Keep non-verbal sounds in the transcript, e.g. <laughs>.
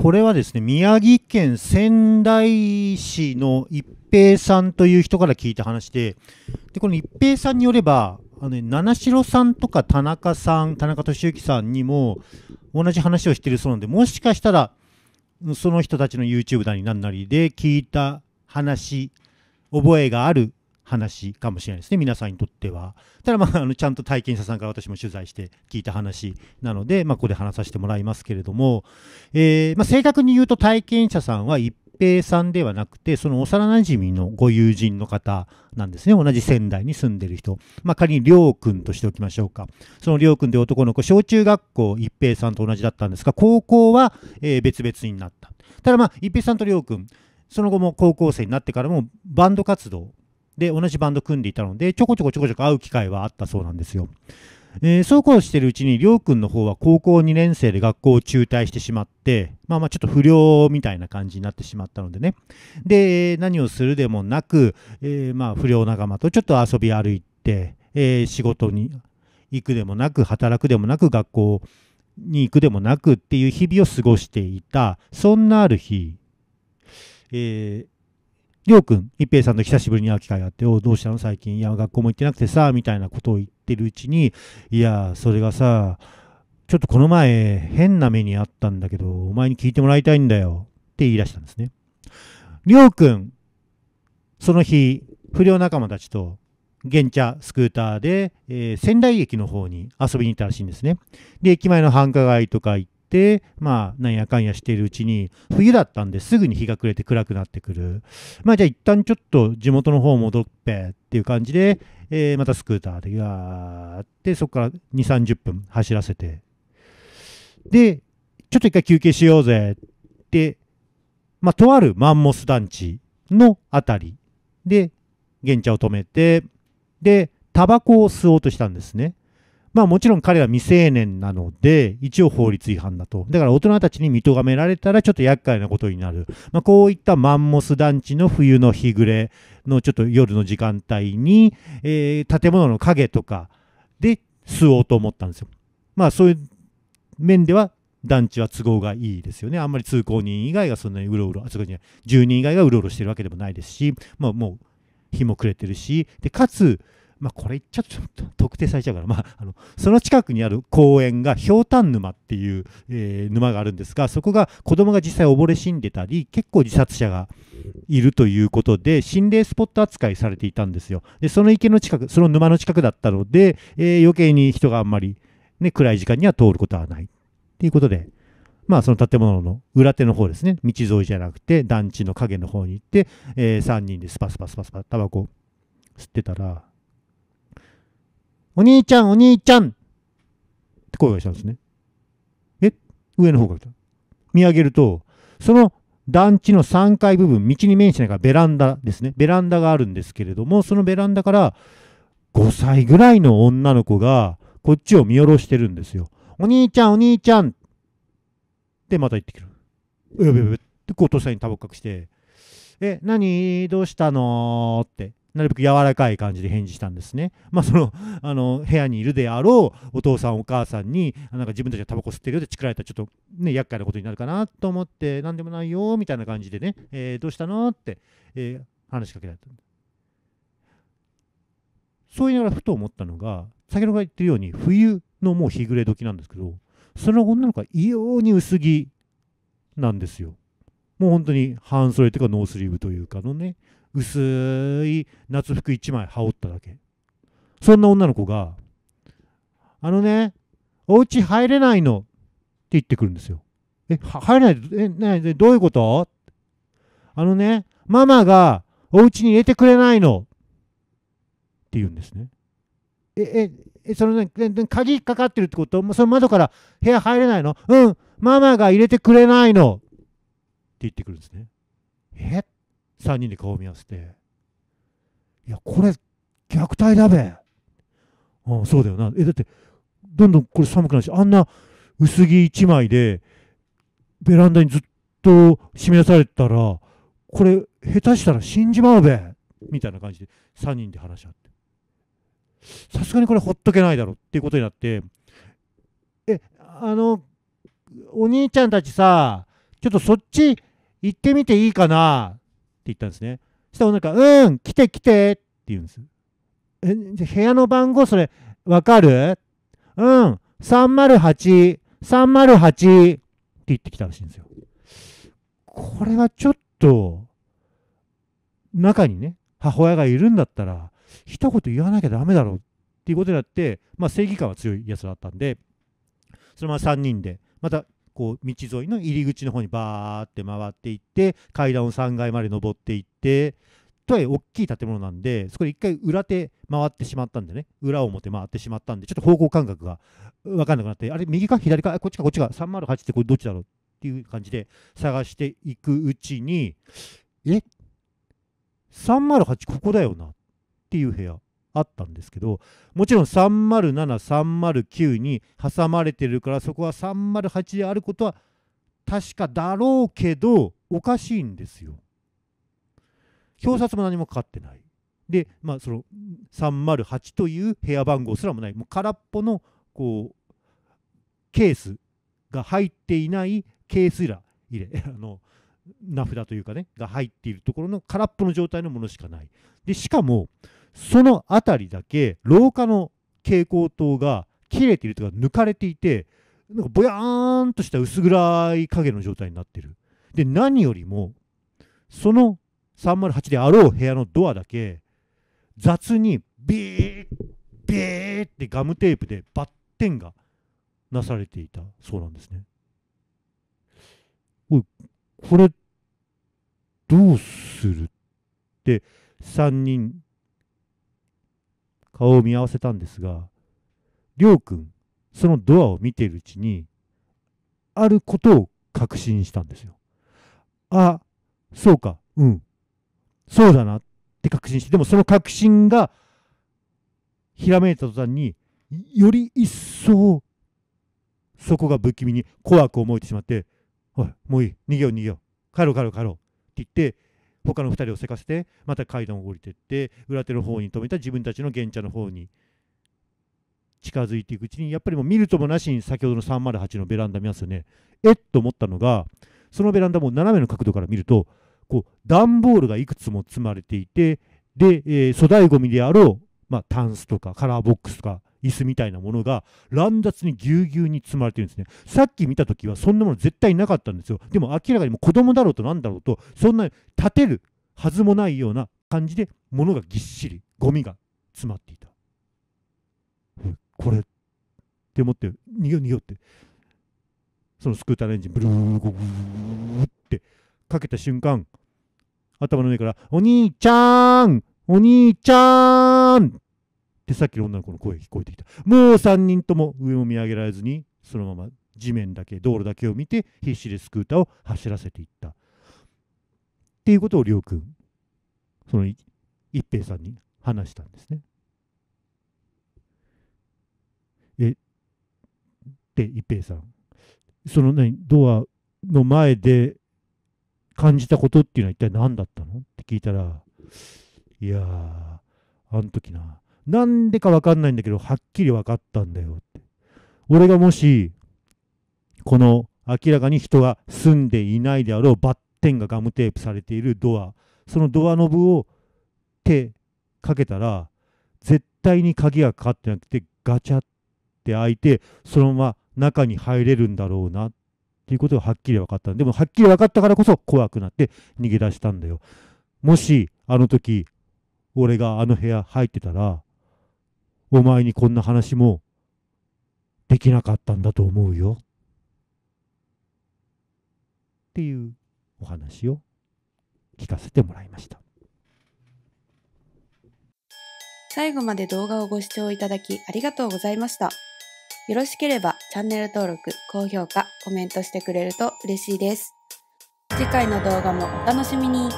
これはですね、宮城県仙台市の一平さんという人から聞いた話で、でこの一平さんによれば、あのね、七代さんとか田中さん、田中俊之さんにも同じ話をしているそうなので、もしかしたら、その人たちの YouTube だにななりで聞いた話、覚えがある話かもしれないですね、皆さんにとっては。ただ、まあ、<laughs> あのちゃんと体験者さんから私も取材して聞いた話なので、まあ、ここで話させてもらいますけれども、えー、まあ、正確に言うと体験者さんは一平さんではなくて、その幼なじみのご友人の方なんですね、同じ仙台に住んでる人。まあ、仮にりょうくんとしておきましょうか。そのりょうくんで男の子、小中学校、一平さんと同じだったんですが、高校は、えー、別々になった。ただ、まあ、一平さんとりょうくん、その後も高校生になってからもバンド活動で、同じバンド組んでいたので、ちょこちょこちょこちょこ会う機会はあったそうなんですよ。えー、そうこうしてるうちに、りょうくんの方は高校2年生で学校を中退してしまって、まあまあちょっと不良みたいな感じになってしまったのでね。で、何をするでもなく、えー、まあ不良仲間とちょっと遊び歩いて、えー、仕事に行くでもなく、働くでもなく、学校に行くでもなくっていう日々を過ごしていた、そんなある日、えー、りょうくん、一平さんと久しぶりに会う機会があって、おどうしたの最近、いや、学校も行ってなくてさ、みたいなことを言ってるうちに、いや、それがさ、ちょっとこの前、変な目にあったんだけど、お前に聞いてもらいたいんだよ、って言い出したんですね。りょうくん、その日、不良仲間たちと、現茶スクーターで、えー、仙台駅の方に遊びに行ったらしいんですね。で、駅前の繁華街とか行て、まあ、なんやかんやしているうちに、冬だったんですぐに日が暮れて暗くなってくる。まあ、じゃあ一旦ちょっと地元の方戻っぺっていう感じで、えー、またスクーターでやーって、そこから2、30分走らせて。で、ちょっと一回休憩しようぜって、まあ、とあるマンモス団地のあたりで、玄茶を止めて、で、タバコを吸おうとしたんですね。まあもちろん彼は未成年なので、一応法律違反だと。だから大人たちに認められたらちょっと厄介なことになる。まあこういったマンモス団地の冬の日暮れのちょっと夜の時間帯に、えー、建物の影とかで吸おうと思ったんですよ。まあそういう面では団地は都合がいいですよね。あんまり通行人以外がそんなにうろうろ、あ、そこに住人以外がうろうろしてるわけでもないですし、まあもう日も暮れてるし、で、かつ、まあ、これ言っちゃうとちょっと特定されちゃうから、まあ、あのその近くにある公園がひょうたん沼っていう、えー、沼があるんですがそこが子供が実際溺れ死んでたり結構自殺者がいるということで心霊スポット扱いされていたんですよでその池の近くその沼の近くだったので、えー、余計に人があんまり、ね、暗い時間には通ることはないということで。まあ、その建物の裏手の方ですね、道沿いじゃなくて、団地の影の方に行って、えー、3人でスパスパスパスパ、タバコ吸ってたら、お兄ちゃん、お兄ちゃんって声がしたんですね。え上の方から来た。見上げると、その団地の3階部分、道に面してないからベランダですね。ベランダがあるんですけれども、そのベランダから5歳ぐらいの女の子がこっちを見下ろしてるんですよ。お兄ちゃん、お兄ちゃんってまた行ってくる。うやべやべってこう、とっさにタバコ隠して、え、何どうしたのって。なるべく柔らかい感じで返事したんですね。まあ、その、あの、部屋にいるであろうお父さんお母さんに、なんか自分たちがタバコ吸ってるよってチクられたらちょっとね、厄介なことになるかなと思って、なんでもないよ、みたいな感じでね、えー、どうしたのって、えー、話しかけられた。そう言いながらふと思ったのが、先ほどから言ってるように、冬のもう日暮れ時なんですけど、その女の子は異様に薄着なんですよ。もう本当に半袖というかノースリーブというかのね、薄い夏服1枚羽織っただけそんな女の子が「あのねお家入れないの」って言ってくるんですよ。え入れないえどういうことあのねママがお家に入れてくれないのって言うんですね。え、え、その、ね、鍵かかってるってことその窓から部屋入れないのうん、ママが入れてくれないのって言ってくるんですね。え3人で顔を見合わせて「いやこれ虐待だべ」あそうだよなえだってどんどんこれ寒くなるしあんな薄着1枚でベランダにずっと締め出されたらこれ下手したら死んじまうべみたいな感じで3人で話し合ってさすがにこれほっとけないだろっていうことになってえあのお兄ちゃんたちさちょっとそっち行ってみていいかな言ったんですね。そしたらなんか、うん、来て来てって言うんです。え、部屋の番号それ、わかるうん、308、308って言ってきたらしいんですよ。これはちょっと、中にね、母親がいるんだったら、一言言わなきゃダメだろうっていうことになって、まあ正義感は強いやつだったんで、そのまま3人で、またこう道沿いの入り口の方にバーって回っていって階段を3階まで登っていってとはいえ大きい建物なんでそこで一回裏手回ってしまったんでね裏表回ってしまったんでちょっと方向感覚が分かんなくなってあれ右か左かこっちかこっちか308ってこれどっちだろうっていう感じで探していくうちにえ308ここだよなっていう部屋あったんですけどもちろん307309に挟まれてるからそこは308であることは確かだろうけどおかしいんですよ。表札も何もかかってない。で、まあ、その308という部屋番号すらもないもう空っぽのこうケースが入っていないケース入れ <laughs> あの名札というかねが入っているところの空っぽの状態のものしかない。でしかもその辺りだけ廊下の蛍光灯が切れているというか抜かれていてなんかぼやーんとした薄暗い影の状態になってる。で何よりもその308であろう部屋のドアだけ雑にビービーってガムテープでバッテンがなされていたそうなんですね。おいこれどうするって3人顔を見合わせたんですが、りょうくん、そのドアを見ているうちに、あることを確信したんですよ。あ、そうか、うん、そうだなって確信して、でもその確信が、ひらめいた途端に、より一層、そこが不気味に怖く思えてしまって、おい、もういい、逃げよう逃げよう、帰ろう帰ろう帰ろうって言って、他の2人をせかせてまた階段を降りてって裏手の方に止めた自分たちの現茶の方に近づいていくうちにやっぱりもう見るともなしに先ほどの308のベランダ見ますよねえっと思ったのがそのベランダも斜めの角度から見るとこう段ボールがいくつも積まれていてで、えー、粗大ごみであろう、まあ、タンスとかカラーボックスとか椅子みたいなものが乱雑にぎゅうぎゅうに積まれてるんですね。さっき見た時はそんなもの絶対なかったんですよ。でも明らかにも子供だろうと何だろうとそんなに立てるはずもないような感じで物がぎっしりゴミが詰まっていた。これって思って逃げ逃げってそのスクーターのエンジンブルーブルーってかけた瞬間頭の上から「お兄ちゃんお兄ちゃん!」ってさっきの女の子の声が聞こえてきた。もう3人とも上を見上げられずに、そのまま地面だけ、道路だけを見て、必死でスクーターを走らせていった。っていうことをりょうくん、その一平さんに話したんですね。え、で、一平さん、その何、ドアの前で感じたことっていうのは一体何だったのって聞いたら、いやー、あの時な、なんでかわかんないんだけど、はっきり分かったんだよって。俺がもし、この明らかに人が住んでいないであろうバッテンがガムテープされているドア、そのドアノブを手かけたら、絶対に鍵がかかってなくて、ガチャって開いて、そのまま中に入れるんだろうなっていうことがはっきり分かった。でも、はっきり分かったからこそ怖くなって逃げ出したんだよ。もし、あの時、俺があの部屋入ってたら、お前にこんな話もできなかったんだと思うよ。っていうお話を聞かせてもらいました。最後まで動画をご視聴いただきありがとうございました。よろしければチャンネル登録、高評価、コメントしてくれると嬉しいです。次回の動画もお楽しみに。